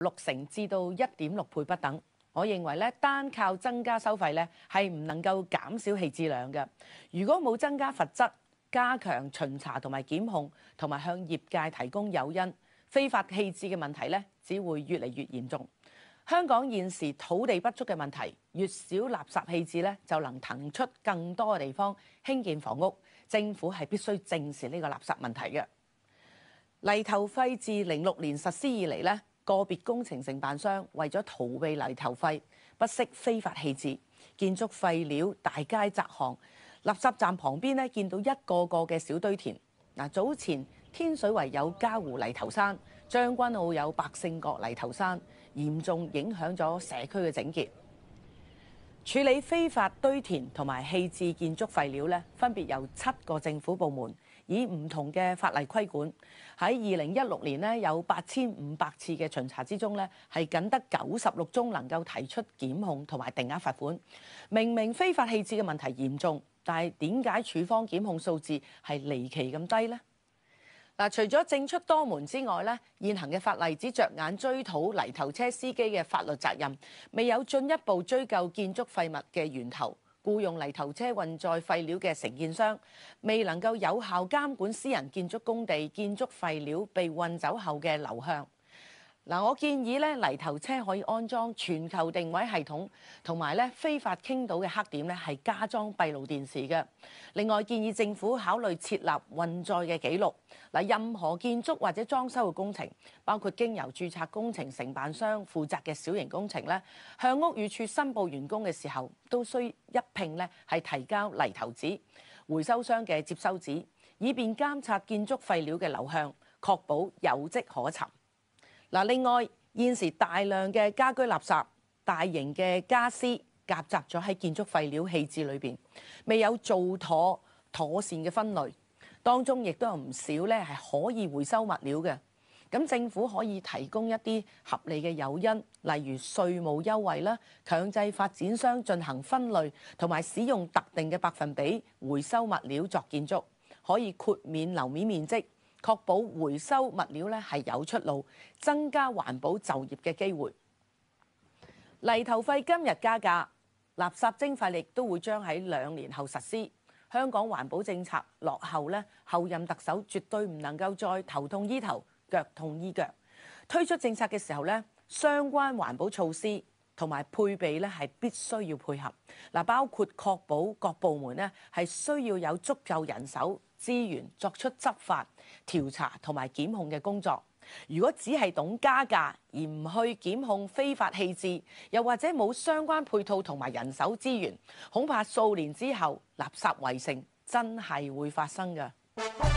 六成至到一点六倍不等，我认为咧，单靠增加收费咧，系唔能够减少弃置量嘅。如果冇增加罚则、加强巡查同埋检控，同埋向业界提供诱因，非法弃置嘅问题咧，只会越嚟越严重。香港现时土地不足嘅问题，越少垃圾弃置咧，就能腾出更多嘅地方兴建房屋。政府系必须正视呢个垃圾问题嘅。泥头费自零六年实施以嚟咧。个别工程承办商为咗逃避泥头费，不惜非法弃置建筑废料，大街窄巷、垃圾站旁边咧见到一个个嘅小堆填。嗱，早前天水围有家湖泥头山，将军澳有百胜角泥头山，严重影响咗社区嘅整洁。处理非法堆填同埋弃置建筑废料咧，分别由七个政府部门。以唔同嘅法例規管，喺二零一六年呢，有八千五百次嘅巡查之中呢，係僅得九十六宗能夠提出檢控同埋定額罰款。明明非法棄置嘅問題嚴重，但係點解處方檢控數字係離奇咁低呢？嗱，除咗政出多門之外呢現行嘅法例只着眼追討泥頭車司機嘅法律責任，未有進一步追究建築廢物嘅源頭。雇用泥头车运载废料嘅承建商，未能够有效监管私人建筑工地建筑废料被运走后嘅流向。嗱，我建議咧泥頭車可以安裝全球定位系統，同埋咧非法傾倒嘅黑點咧係加裝閉路電視嘅。另外建議政府考慮設立運載嘅記錄。嗱，任何建築或者裝修嘅工程，包括經由註冊工程承辦商負責嘅小型工程咧，向屋宇處申報完工嘅時候，都需一並咧係提交泥頭紙、回收商嘅接收紙，以便監察建築廢料嘅流向，確保有跡可尋。嗱，另外現時大量嘅家居垃圾、大型嘅家私夾雜咗喺建築廢料棄置裏邊，未有做妥妥善嘅分類，當中亦都有唔少咧係可以回收物料嘅。咁政府可以提供一啲合理嘅誘因，例如稅務優惠啦，強制發展商進行分類同埋使用特定嘅百分比回收物料作建築，可以豁免樓面面積。確保回收物料咧係有出路，增加環保就業嘅機會。泥頭費今日加價，垃圾徵費亦都會將喺兩年後實施。香港環保政策落後咧，後任特首絕對唔能夠再頭痛醫頭、腳痛醫腳。推出政策嘅時候咧，相關環保措施同埋配備咧係必須要配合。嗱，包括確保各部門咧係需要有足夠人手。資源作出執法、調查同埋檢控嘅工作。如果只係懂加價而唔去檢控非法棄置，又或者冇相關配套同埋人手資源，恐怕數年之後垃圾圍城真係會發生㗎。